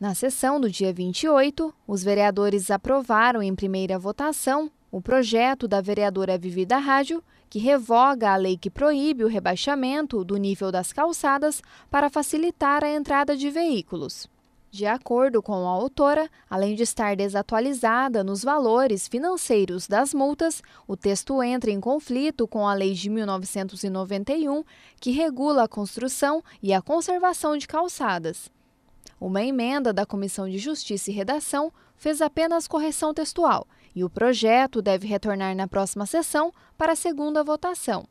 Na sessão do dia 28, os vereadores aprovaram em primeira votação o projeto da vereadora Vivida Rádio, que revoga a lei que proíbe o rebaixamento do nível das calçadas para facilitar a entrada de veículos. De acordo com a autora, além de estar desatualizada nos valores financeiros das multas, o texto entra em conflito com a Lei de 1991, que regula a construção e a conservação de calçadas. Uma emenda da Comissão de Justiça e Redação fez apenas correção textual e o projeto deve retornar na próxima sessão para segunda votação.